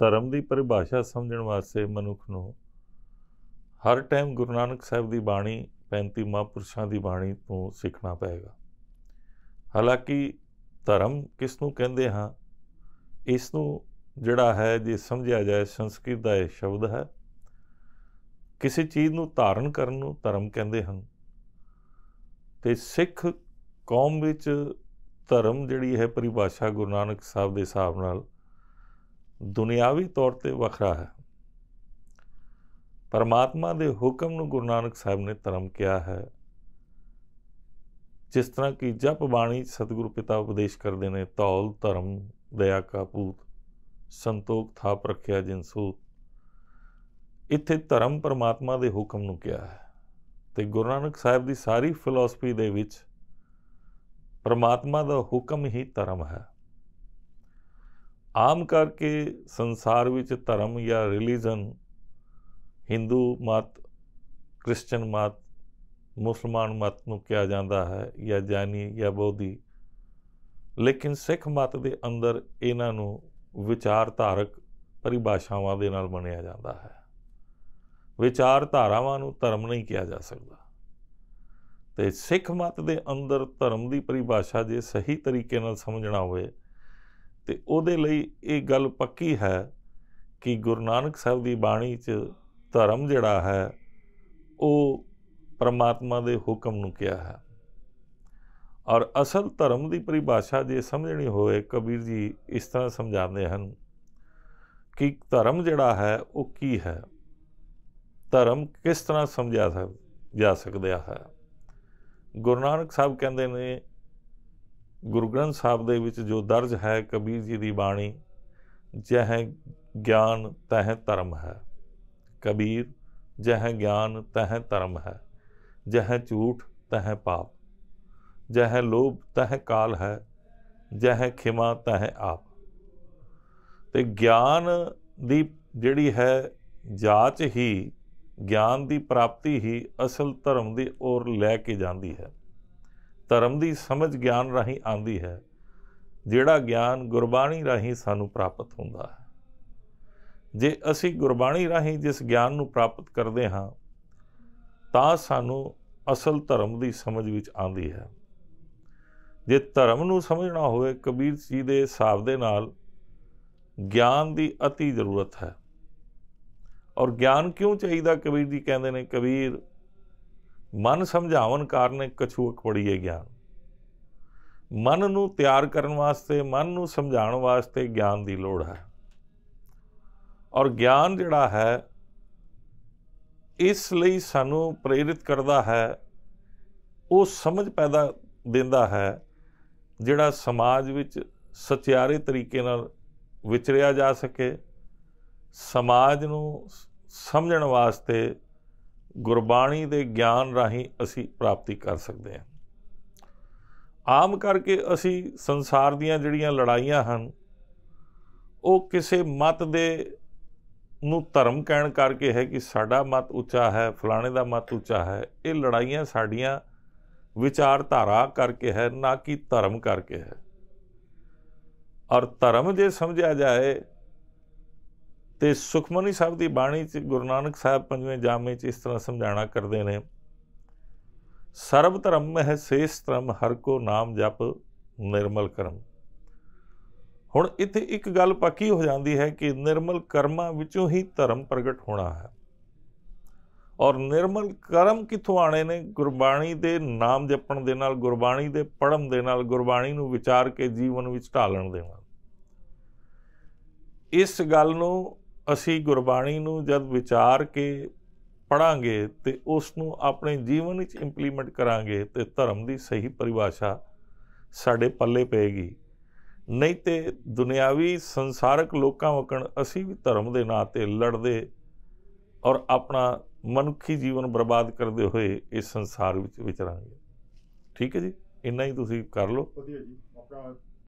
ਧਰਮ ਦੀ ਪਰਿਭਾਸ਼ਾ ਸਮਝਣ ਵਾਸਤੇ ਮਨੁੱਖ ਨੂੰ ਹਰ ਟਾਈਮ ਗੁਰੂ ਨਾਨਕ ਸਾਹਿਬ ਦੀ ਬਾਣੀ 35 ਮਹਾਂਪੁਰਸ਼ਾਂ ਦੀ ਬਾਣੀ ਤੋਂ ਸਿੱਖਣਾ ਪਏਗਾ ਹਾਲਾਂਕਿ ਧਰਮ ਕਿਸ ਨੂੰ ਕਹਿੰਦੇ ਹਾਂ ਇਸ ਨੂੰ ਜਿਹੜਾ ਹੈ ਜੇ ਸਮਝਿਆ ਜਾਏ ਸੰਸਕ੍ਰਿਤ ਦਾ ਇਹ ਸ਼ਬਦ ਹੈ ਕਿਸੇ ਚੀਜ਼ ਨੂੰ ਧਾਰਨ ਕਰਨ ਨੂੰ ਧਰਮ ਕਹਿੰਦੇ ਹਨ ਤੇ ਸਿੱਖ ਕੌਮ ਵਿੱਚ ਧਰਮ ਜਿਹੜੀ ਹੈ ਪਰਿਭਾਸ਼ਾ ਗੁਰੂ ਨਾਨਕ ਸਾਹਿਬ ਦੇ ਹਿਸਾਬ ਨਾਲ ਦੁਨਿਆਵੀ ਤੌਰ ਤੇ ਵੱਖਰਾ ਹੈ ਪਰਮਾਤਮਾ ਦੇ ਹੁਕਮ ਨੂੰ ਗੁਰੂ ਨਾਨਕ ਸਾਹਿਬ ਨੇ ਧਰਮ ਕਿਹਾ ਹੈ ਜਿਸ ਤਰ੍ਹਾਂ ਕਿ ਜਪ ਬਾਣੀ ਸਤਿਗੁਰੂ ਪਿਤਾ ਉਪਦੇਸ਼ ਕਰਦੇ ਨੇ ਤੌਲ ਧਰਮ ਦਇਆ ਕਾ ਪੂਤ ਸੰਤੋਖ ਥਾਪ ਰੱਖਿਆ ਜਿਨਸੂ ਇੱਥੇ ਧਰਮ ਪਰਮਾਤਮਾ ਦੇ ਹੁਕਮ ਨੂੰ ਕਿਹਾ ਹੈ ਤੇ ਗੁਰੂ ਨਾਨਕ ਸਾਹਿਬ ਦੀ ਸਾਰੀ ਫਿਲਾਸਫੀ ਦੇ ਵਿੱਚ ਪਰਮਾਤਮਾ ਦਾ ਹੁਕਮ ਹੀ ਧਰਮ ਹੈ ਆਮ ਕਰਕੇ ਸੰਸਾਰ ਵਿੱਚ ਧਰਮ ਜਾਂ ਰਿਲੀਜਨ Hindu ਮਤ Christian ਮਤ ਮੁਸਲਮਾਨ ਮਤ ਨੂੰ ਕਿਹਾ ਜਾਂਦਾ ਹੈ ਜਾਂ ਜਾਨੀ ਜਾਂ ਬੋਧੀ ਲੇਕਿਨ ਸਿੱਖ ਮਤ ਦੇ ਅੰਦਰ ਇਹਨਾਂ ਨੂੰ ਵਿਚਾਰਧਾਰਕ ਪਰਿਭਾਸ਼ਾਵਾਂ ਦੇ ਨਾਲ ਬਣਿਆ ਜਾਂਦਾ ਹੈ ਵਿਚਾਰਧਾਰਾਵਾਂ ਨੂੰ ਧਰਮ ਨਹੀਂ ਕਿਹਾ ਜਾ ਸਕਦਾ ਤੇ ਸਿੱਖ ਮਤ ਦੇ ਅੰਦਰ ਧਰਮ ਦੀ ਪਰਿਭਾਸ਼ਾ ਜੇ ਸਹੀ ਤਰੀਕੇ ਨਾਲ ਸਮਝਣਾ ਹੋਵੇ ਤੇ ਉਹਦੇ ਲਈ ਇਹ ਗੱਲ ਪੱਕੀ ਹੈ ਕਿ ਗੁਰੂ ਨਾਨਕ ਸਾਹਿਬ ਦੀ ਬਾਣੀ 'ਚ ਧਰਮ ਜਿਹੜਾ ਹੈ ਉਹ ਪਰਮਾਤਮਾ ਦੇ ਹੁਕਮ ਨੂੰ ਕਿਹਾ ਹੈ ਔਰ ਅਸਲ ਧਰਮ ਦੀ ਪਰਿਭਾਸ਼ਾ ਜੇ ਸਮਝਣੀ ਹੋਵੇ ਕਬੀਰ ਜੀ ਇਸ ਤਰ੍ਹਾਂ ਸਮਝਾਉਂਦੇ ਹਨ ਕਿ ਧਰਮ ਜਿਹੜਾ ਹੈ ਉਹ ਕੀ ਹੈ ਧਰਮ ਕਿਸ ਤਰ੍ਹਾਂ ਸਮਝਿਆ ਜਾ ਸਕਦਾ ਹੈ ਗੁਰੂ ਨਾਨਕ ਸਾਹਿਬ ਕਹਿੰਦੇ ਨੇ ਗੁਰੂ ਗ੍ਰੰਥ ਸਾਹਿਬ ਦੇ ਵਿੱਚ ਜੋ ਦਰਜ ਹੈ ਕਬੀਰ ਜੀ ਦੀ ਬਾਣੀ ਜਹ ਗਿਆਨ ਤਹ ਧਰਮ ਹੈ ਕਬੀਰ ਜਹ ਗਿਆਨ ਤਹ ਧਰਮ ਹੈ ਜਹ ਝੂਠ ਤਹ ਪਾਪ ਜਹ ਲੋਭ ਤਹ ਕਾਲ ਹੈ ਜਹ ਖਿਮਾ ਤਹ ਆਪ ਤੇ ਗਿਆਨ ਦੀ ਜਿਹੜੀ ਹੈ ਜਾਚ ਹੀ ਗਿਆਨ ਦੀ ਪ੍ਰਾਪਤੀ ਹੀ ਅਸਲ ਧਰਮ ਦੀ ਔਰ ਲੈ ਕੇ ਜਾਂਦੀ ਹੈ ਧਰਮ ਦੀ ਸਮਝ ਗਿਆਨ ਰਾਹੀਂ ਆਂਦੀ ਹੈ ਜਿਹੜਾ ਗਿਆਨ ਗੁਰਬਾਣੀ ਰਾਹੀਂ ਸਾਨੂੰ ਪ੍ਰਾਪਤ ਹੁੰਦਾ ਹੈ ਜੇ ਅਸੀਂ ਗੁਰਬਾਣੀ ਰਾਹੀਂ ਜਿਸ ਗਿਆਨ ਨੂੰ ਪ੍ਰਾਪਤ ਕਰਦੇ ਹਾਂ ਤਾਂ ਸਾਨੂੰ ਅਸਲ ਧਰਮ ਦੀ ਸਮਝ ਵਿੱਚ ਆਂਦੀ ਹੈ ਜੇ ਧਰਮ ਨੂੰ ਸਮਝਣਾ ਹੋਵੇ ਕਬੀਰ ਜੀ ਦੇ ਹਿਸਾਬ ਦੇ ਨਾਲ ਗਿਆਨ ਦੀ ਅਤੀ ਜ਼ਰੂਰਤ ਹੈ ਔਰ ਗਿਆਨ ਕਿਉਂ ਚਾਹੀਦਾ ਕਬੀਰ ਜੀ ਕਹਿੰਦੇ ਨੇ ਕਬੀਰ ਮਨ ਸਮਝਾਉਣ ਕਾਰਨ ਕਛੂ ਹੈ ਗਿਆਨ ਮਨ ਨੂੰ ਤਿਆਰ ਕਰਨ ਵਾਸਤੇ ਮਨ ਨੂੰ ਸਮਝਾਉਣ ਵਾਸਤੇ ਗਿਆਨ ਦੀ ਲੋੜ ਹੈ ਔਰ ਗਿਆਨ ਜਿਹੜਾ ਹੈ ਇਸ ਲਈ ਸਾਨੂੰ ਪ੍ਰੇਰਿਤ ਕਰਦਾ ਹੈ ਉਹ ਸਮਝ ਪੈਦਾ ਦਿੰਦਾ ਹੈ ਜਿਹੜਾ ਸਮਾਜ ਵਿੱਚ ਸਤਿਆਰੇ ਤਰੀਕੇ ਨਾਲ ਵਿਚਰਿਆ ਜਾ ਸਕੇ ਸਮਾਜ ਨੂੰ ਸਮਝਣ ਵਾਸਤੇ ਗੁਰਬਾਣੀ ਦੇ ਗਿਆਨ ਰਾਹੀਂ ਅਸੀਂ ਪ੍ਰਾਪਤੀ ਕਰ ਸਕਦੇ ਹਾਂ ਆਮ ਕਰਕੇ ਅਸੀਂ ਸੰਸਾਰ ਦੀਆਂ ਜਿਹੜੀਆਂ ਲੜਾਈਆਂ ਹਨ ਉਹ ਕਿਸੇ ਮਤ ਦੇ ਨੂੰ ਧਰਮ ਕਹਿਣ ਕਰਕੇ ਹੈ ਕਿ ਸਾਡਾ ਮਤ ਉੱਚਾ ਹੈ ਫਲਾਣੇ ਦਾ ਮਤ ਉੱਚਾ ਹੈ ਇਹ ਲੜਾਈਆਂ ਸਾਡੀਆਂ ਵਿਚਾਰਧਾਰਾ ਕਰਕੇ ਹੈ ਨਾ ਕਿ ਧਰਮ ਕਰਕੇ ਹੈ ਔਰ ਧਰਮ ਜੇ ਸਮਝਿਆ ਜਾਏ ਤੇ ਸੁਖਮਨੀ ਸਾਹਿਬ ਦੀ ਬਾਣੀ ਚ ਗੁਰੂ ਨਾਨਕ ਸਾਹਿਬ ਪੰਜਵੇਂ ਜਾਮੇ ਚ ਇਸ ਤਰ੍ਹਾਂ ਸਮਝਾਣਾ ਕਰਦੇ ਨੇ ਸਰਬ ਧਰਮ ਮਹਿ ਸੇਸ ਧਰਮ ਹਰ ਕੋ ਨਾਮ ਜਪ ਨਿਰਮਲ ਕਰਮ ਹੁਣ ਇੱਥੇ ਇੱਕ ਗੱਲ ਪੱਕੀ ਹੋ ਜਾਂਦੀ ਹੈ ਕਿ ਨਿਰਮਲ ਕਰਮਾਂ ਵਿੱਚੋਂ ਹੀ ਧਰਮ ਪ੍ਰਗਟ ਹੋਣਾ ਹੈ ਔਰ ਨਿਰਮਲ ਕਰਮ ਕਿਥੋਂ ਆਣੇ ਨੇ ਗੁਰਬਾਣੀ ਦੇ ਨਾਮ ਜਪਣ ਦੇ ਨਾਲ ਗੁਰਬਾਣੀ ਦੇ ਪੜਨ ਦੇ ਨਾਲ ਗੁਰਬਾਣੀ ਨੂੰ ਵਿਚਾਰ ਕੇ ਜੀਵਨ ਵਿੱਚ ਢਾਲਣ ਦੇ ਨਾਲ ਇਸ ਗੱਲ ਨੂੰ ਅਸੀਂ ਗੁਰਬਾਣੀ ਨੂੰ ਜਦ ਵਿਚਾਰ ਕੇ ਪੜਾਂਗੇ ਤੇ ਉਸ ਨੂੰ ਆਪਣੇ ਜੀਵਨ ਵਿੱਚ ਇੰਪਲੀਮੈਂਟ ਕਰਾਂਗੇ ਤੇ ਧਰਮ ਦੀ ਸਹੀ ਪਰਿਭਾਸ਼ਾ ਸਾਡੇ ਪੱਲੇ ਪਏਗੀ ਨਹੀਂ ਤੇ ਦੁਨਿਆਵੀ ਸੰਸਾਰਕ ਲੋਕਾਂ ਵਕਣ ਅਸੀਂ ਵੀ ਧਰਮ ਦੇ ਨਾਂ ਤੇ ਲੜਦੇ ਔਰ ਆਪਣਾ ਮਨੁੱਖੀ ਜੀਵਨ ਬਰਬਾਦ ਕਰਦੇ ਹੋਏ ਇਸ ਸੰਸਾਰ ਵਿੱਚ ਵਿਚਰਾਂਗੇ ਠੀਕ ਹੈ ਜੀ ਇੰਨਾ ਹੀ ਤੁਸੀਂ ਕਰ ਲਓ ਵਧੀਆ ਜੀ ਆਪਣਾ